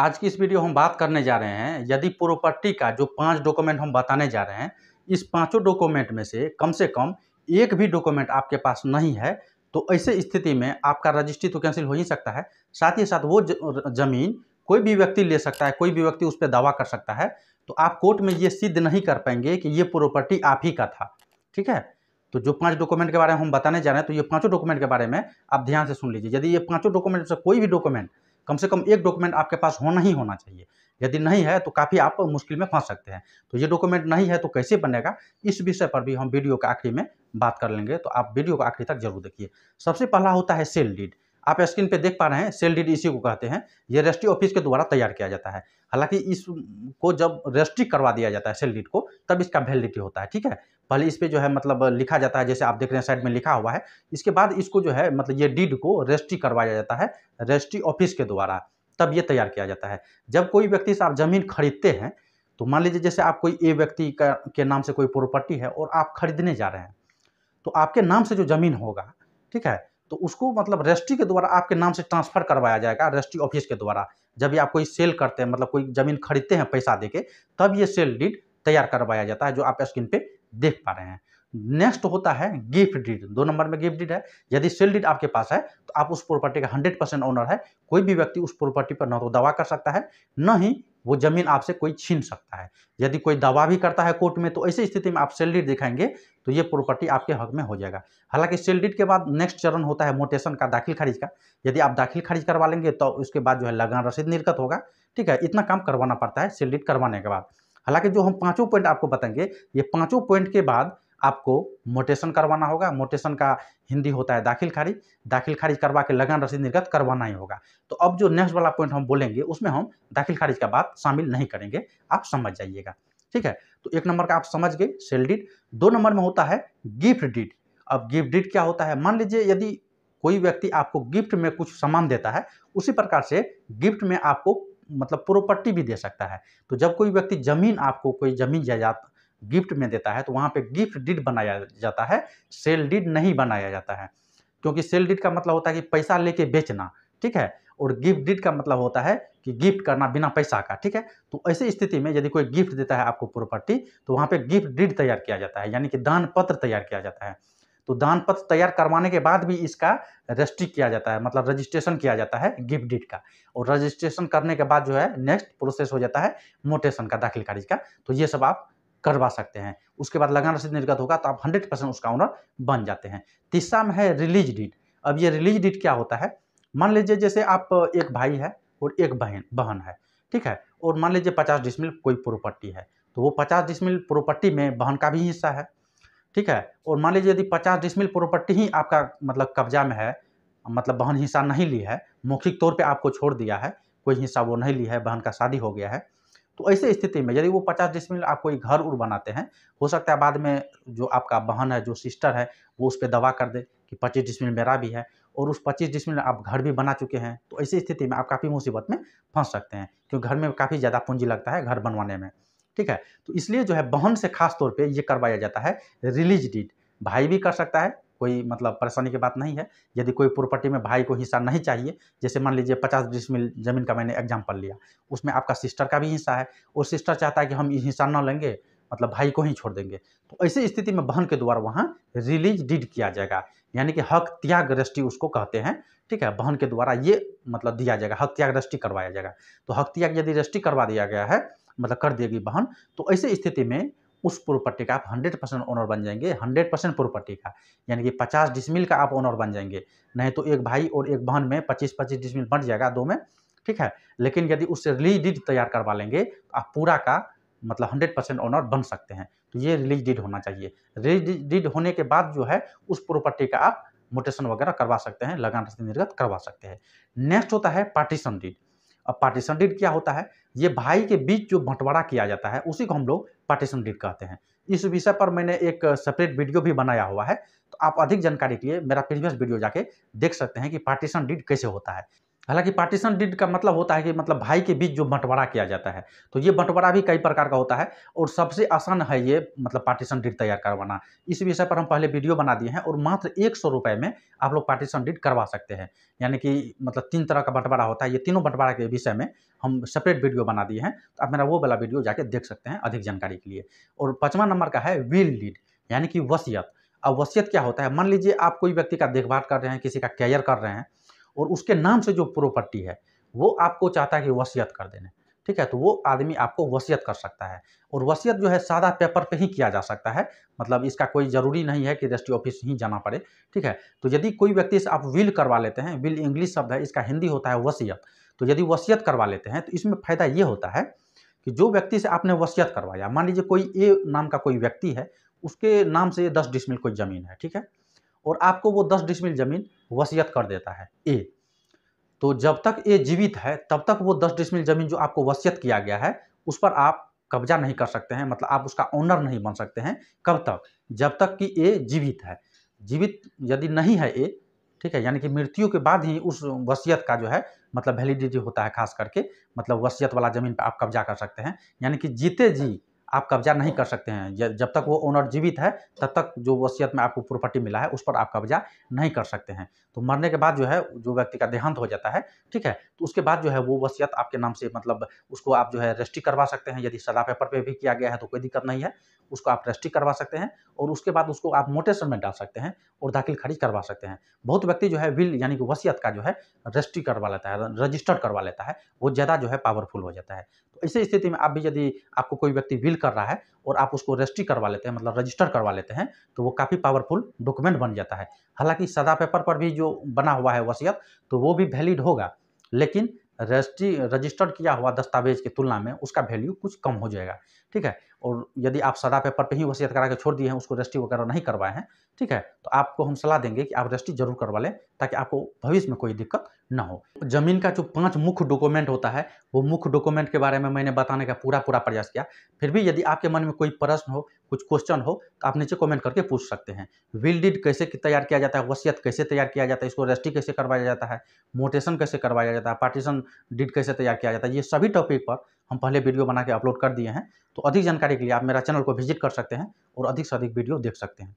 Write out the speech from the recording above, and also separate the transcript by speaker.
Speaker 1: आज की इस वीडियो हम बात करने जा रहे हैं यदि प्रॉपर्टी का जो पांच डॉक्यूमेंट हम बताने जा रहे हैं इस पांचों डॉक्यूमेंट में से कम से कम एक भी डॉक्यूमेंट आपके पास नहीं है तो ऐसे स्थिति में आपका रजिस्ट्री तो कैंसिल हो ही सकता है साथ ही साथ वो ज़मीन कोई भी व्यक्ति ले सकता है कोई भी व्यक्ति उस पर दावा कर सकता है तो आप कोर्ट में ये सिद्ध नहीं कर पाएंगे कि ये प्रॉपर्टी आप ही का था ठीक है तो जो पांच डॉक्यूमेंट के बारे में हम बताने जा रहे हैं तो ये पांचों डॉक्यूमेंट के बारे में आप ध्यान से सुन लीजिए यदि ये पांचों डॉक्यूमेंट से कोई भी डॉक्यूमेंट कम से कम एक डॉक्यूमेंट आपके पास होना ही होना चाहिए यदि नहीं है तो काफ़ी आप मुश्किल में फंस सकते हैं तो ये डॉक्यूमेंट नहीं है तो कैसे बनेगा इस विषय पर भी हम वीडियो के आखिरी में बात कर लेंगे तो आप वीडियो को आखिरी तक जरूर देखिए सबसे पहला होता है सेल डीड आप स्क्रीन पे देख पा रहे हैं सेल डीड इसी को कहते हैं ये रजिस्ट्री ऑफिस के द्वारा तैयार किया जाता है हालांकि इसको जब रजिस्ट्री करवा दिया जाता है सेल डीड को तब इसका वैलिडिटी होता है ठीक है पहले इस पर जो है मतलब लिखा जाता है जैसे आप देख रहे हैं साइड में लिखा हुआ है इसके बाद इसको जो है मतलब ये डीड को रजिस्ट्री करवाया जाता है रजिस्ट्री ऑफिस के द्वारा तब ये तैयार किया जाता है जब कोई व्यक्ति से आप ज़मीन खरीदते हैं तो मान लीजिए जैसे आप कोई ए व्यक्ति का के नाम से कोई प्रॉपर्टी है और आप खरीदने जा रहे हैं तो आपके नाम से जो ज़मीन होगा ठीक है तो उसको मतलब रजिस्ट्री के द्वारा आपके नाम से ट्रांसफ़र करवाया जाएगा रजिस्ट्री ऑफिस के द्वारा जब भी आप कोई सेल करते हैं मतलब कोई ज़मीन खरीदते हैं पैसा दे के तब ये सेल डीड तैयार करवाया जाता है जो आप स्क्रीन पे देख पा रहे हैं नेक्स्ट होता है गिफ्ट डीड दो नंबर में गिफ्ट डीड है यदि सेल डीड आपके पास है तो आप उस प्रॉपर्टी का हंड्रेड परसेंट ओनर है कोई भी व्यक्ति उस प्रॉपर्टी पर ना तो दावा कर सकता है न ही वो जमीन आपसे कोई छीन सकता है यदि कोई दावा भी करता है कोर्ट में तो ऐसी स्थिति में आप सेल डीड दिखाएंगे तो ये प्रॉपर्टी आपके हक में हो जाएगा हालांकि सेल डीड के बाद नेक्स्ट चरण होता है मोटेशन का दाखिल खारिज का यदि आप दाखिल खारिज करवा लेंगे तो उसके बाद जो है लगान रसीद निर्गत होगा ठीक है इतना काम करवाना पड़ता है सेल डीड करवाने के बाद हालांकि जो हम पाँचों पॉइंट आपको बताएंगे ये पाँचों पॉइंट के बाद आपको मोटेशन करवाना होगा मोटेशन का हिंदी होता है दाखिल खारिज दाखिल खारिज करवा के लगन रसीद निर्गत करवाना ही होगा तो अब जो नेक्स्ट वाला पॉइंट हम बोलेंगे उसमें हम दाखिल खारिज का बात शामिल नहीं करेंगे आप समझ जाइएगा ठीक है तो एक नंबर का आप समझ गए सेल डीड दो नंबर में होता है गिफ्ट डीड अब गिफ्ट डीड क्या होता है मान लीजिए यदि कोई व्यक्ति आपको गिफ्ट में कुछ सामान देता है उसी प्रकार से गिफ्ट में आपको मतलब प्रॉपर्टी भी दे सकता है तो जब कोई व्यक्ति ज़मीन आपको कोई ज़मीन जायदाद गिफ्ट में देता है तो वहाँ पे गिफ्ट डीड बनाया जाता है सेल डीड नहीं बनाया जाता है क्योंकि सेल डीड का मतलब होता है कि पैसा लेके बेचना ठीक है और गिफ्ट डीड का मतलब होता है कि गिफ्ट करना बिना पैसा का ठीक है तो ऐसी स्थिति में यदि कोई गिफ्ट देता है आपको प्रॉपर्टी तो वहाँ पे गिफ्ट डीड तैयार किया जाता है यानी कि दान पत्र तैयार किया जाता है तो दान पत्र तैयार करवाने के बाद भी इसका रजिस्ट्री किया जाता है मतलब रजिस्ट्रेशन किया जाता है गिफ्ट डीड का और रजिस्ट्रेशन करने के बाद जो है नेक्स्ट प्रोसेस हो जाता है मोटेशन का दाखिल खारिज का तो ये सब आप करवा सकते हैं उसके बाद लगान रसीद निर्गत होगा तो आप हंड्रेड परसेंट उसका ऑनर बन जाते हैं तीसरा में है रिलीज डीड अब ये रिलीज डीड क्या होता है मान लीजिए जैसे आप एक भाई है और एक बहन बहन है ठीक है और मान लीजिए पचास डिसमिल कोई प्रॉपर्टी है तो वो पचास डिसमिल प्रॉपर्टी में बहन का भी हिस्सा है ठीक है और मान लीजिए यदि पचास डिसमिल प्रॉपर्टी ही आपका मतलब कब्जा में है मतलब बहन हिस्सा नहीं ली है मौखिक तौर पे आपको छोड़ दिया है कोई हिस्सा वो नहीं ली है बहन का शादी हो गया है तो ऐसे स्थिति में यदि वो पचास डिसमिल आप कोई घर उर बनाते हैं हो सकता है बाद में जो आपका बहन है जो सिस्टर है वो उस पर दवा कर दे कि पच्चीस डिसमिल मेरा भी है और उस पच्चीस डिसमिल आप घर भी बना चुके हैं तो ऐसी स्थिति में आप काफ़ी मुसीबत में फंस सकते हैं क्योंकि घर में काफ़ी ज़्यादा पूंजी लगता है घर बनवाने में ठीक है तो इसलिए जो है बहन से खास तौर पे ये करवाया जाता है रिलीज डीड भाई भी कर सकता है कोई मतलब परेशानी की बात नहीं है यदि कोई प्रॉपर्टी में भाई को हिस्सा नहीं चाहिए जैसे मान लीजिए पचास डिसमिल जमीन का मैंने एग्जाम्पल लिया उसमें आपका सिस्टर का भी हिस्सा है और सिस्टर चाहता है कि हम हिस्सा न लेंगे मतलब भाई को ही छोड़ देंगे तो ऐसी स्थिति में बहन के द्वारा वहाँ रिलीज डीड किया जाएगा यानी कि हक त्याग दृष्टि उसको कहते हैं ठीक है बहन के द्वारा ये मतलब दिया जाएगा हक त्याग दृष्टि करवाया जाएगा तो हक त्याग यदि दृष्टि करवा दिया गया है मतलब कर देगी बहन तो ऐसे स्थिति में उस प्रॉपर्टी का आप हंड्रेड परसेंट ओनर बन जाएंगे हंड्रेड परसेंट प्रॉपर्टी का यानी कि पचास डिसमिल का आप ओनर बन जाएंगे नहीं तो एक भाई और एक बहन में पच्चीस पच्चीस डिसमिल बन जाएगा दो में ठीक है लेकिन यदि उससे रिलीज डीड तैयार करवा लेंगे तो आप पूरा का मतलब हंड्रेड परसेंट ओनर बन सकते हैं तो ये रिलीज डीड होना चाहिए रिलीज डीड होने के बाद जो है उस प्रॉपर्टी का आप मोटेशन वगैरह करवा सकते हैं लगान निर्गत करवा सकते हैं नेक्स्ट होता है पार्टीशन डीड अब पार्टीशन डीड क्या होता है ये भाई के बीच जो बंटवारा किया जाता है उसी को हम लोग पार्टीशन डीड कहते हैं इस विषय पर मैंने एक सेपरेट वीडियो भी बनाया हुआ है तो आप अधिक जानकारी के लिए मेरा प्रीवियस वीडियो जाके देख सकते हैं कि पार्टीशन डीड कैसे होता है हालांकि पार्टीशन डीड का मतलब होता है कि मतलब भाई के बीच जो बंटवारा किया जाता है तो ये बंटवारा भी कई प्रकार का होता है और सबसे आसान है ये मतलब पार्टीशन डीड तैयार करवाना इस विषय पर हम पहले वीडियो बना दिए हैं और मात्र एक सौ रुपये में आप लोग पार्टीशन डीड करवा सकते हैं यानी कि मतलब तीन तरह का बंटवारा होता है ये तीनों बंटवारा के विषय में हम सेपरेट वीडियो बना दिए हैं तो आप मेरा वो वाला वीडियो जाके देख सकते हैं अधिक जानकारी के लिए और पाँचवा नंबर का है विल डीड यानी कि वसीयत अब वसीयत क्या होता है मान लीजिए आप कोई व्यक्ति का देखभाल कर रहे हैं किसी का केयर कर रहे हैं और उसके नाम से जो प्रॉपर्टी है वो आपको चाहता है कि वसीयत कर देने ठीक है तो वो आदमी आपको वसीयत कर सकता है और वसीयत जो है सादा पेपर पे ही किया जा सकता है मतलब इसका कोई ज़रूरी नहीं है कि रजिस्ट्री ऑफिस ही जाना पड़े ठीक है तो यदि कोई व्यक्ति से आप विल करवा लेते हैं विल इंग्लिश शब्द है इसका हिंदी होता है वसीयत तो यदि वसीयत करवा लेते हैं तो इसमें फ़ायदा ये होता है कि जो व्यक्ति से आपने वसीयत करवाया मान लीजिए कोई ए नाम का कोई व्यक्ति है उसके नाम से दस डिसमिल कोई ज़मीन है ठीक है और आपको वो दस डिसमिल ज़मीन वसीयत कर देता है ए तो जब तक ए जीवित है तब तक वो दस डिसमिल ज़मीन जो आपको वसीयत किया गया है उस पर आप कब्जा नहीं कर सकते हैं मतलब आप उसका ओनर नहीं बन सकते हैं कब तक जब तक कि ए जीवित है जीवित यदि नहीं है ए ठीक है यानी कि मृत्यु के बाद ही उस वसीयत का जो है मतलब वैलिडिटी होता है खास करके मतलब वसीयत वाला ज़मीन पर आप कब्जा कर सकते हैं यानी कि जीते जी आप कब्जा नहीं कर सकते हैं जब तक वो ओनर जीवित है तब तक जो वसीयत में आपको प्रॉपर्टी मिला है उस पर आप कब्जा नहीं कर सकते हैं तो मरने के बाद जो है जो व्यक्ति का देहांत हो जाता है ठीक है तो उसके बाद जो है वो वसीयत आपके नाम से मतलब उसको आप जो है रजिस्ट्री करवा सकते हैं यदि सदा पेपर पर भी किया गया है तो कोई दिक्कत नहीं है उसको आप रजिस्ट्री करवा सकते हैं और उसके बाद उसको आप मोटेशन में डाल सकते हैं और दाखिल खारिज करवा सकते हैं बहुत व्यक्ति जो है विल यानी कि वसीयत का जो है रजिस्ट्री करवा लेता है रजिस्टर्ड करवा लेता है वो ज़्यादा जो है पावरफुल हो जाता है तो इसी स्थिति में आप भी यदि आपको कोई व्यक्ति विल कर रहा है और आप उसको रजिस्ट्री करवा लेते हैं मतलब रजिस्टर करवा लेते हैं तो वो काफ़ी पावरफुल डॉक्यूमेंट बन जाता है हालांकि सदा पेपर पर भी जो बना हुआ है वसीयत तो वो भी वैलिड होगा लेकिन रजिस्ट्री रजिस्टर्ड किया हुआ दस्तावेज की तुलना में उसका वैल्यू कुछ कम हो जाएगा ठीक है और यदि आप सदा पेपर पे ही वसीयत करा के छोड़ दिए हैं उसको रजिस्ट्री वगैरह नहीं करवाए हैं ठीक है तो आपको हम सलाह देंगे कि आप रजिस्ट्री जरूर करवा लें ताकि आपको भविष्य में कोई दिक्कत ना हो जमीन का जो पांच मुख्य डॉक्यूमेंट होता है वो मुख्य डॉक्यूमेंट के बारे में मैंने बताने का पूरा पूरा प्रयास किया फिर भी यदि आपके मन में कोई प्रश्न हो कुछ क्वेश्चन हो तो आप नीचे कॉमेंट करके पूछ सकते हैं विल डीड कैसे तैयार किया जाता है वसीयत कैसे तैयार किया जाता है इसको रजिस्ट्री कैसे करवाया जाता है मोटेशन कैसे करवाया जाता है पार्टीशन डिड कैसे तैयार किया जाता है ये सभी टॉपिक पर हम पहले वीडियो बना के अपलोड कर दिए हैं तो अधिक जानकारी के लिए आप मेरा चैनल को विजिट कर सकते हैं और अधिक से अधिक वीडियो देख सकते हैं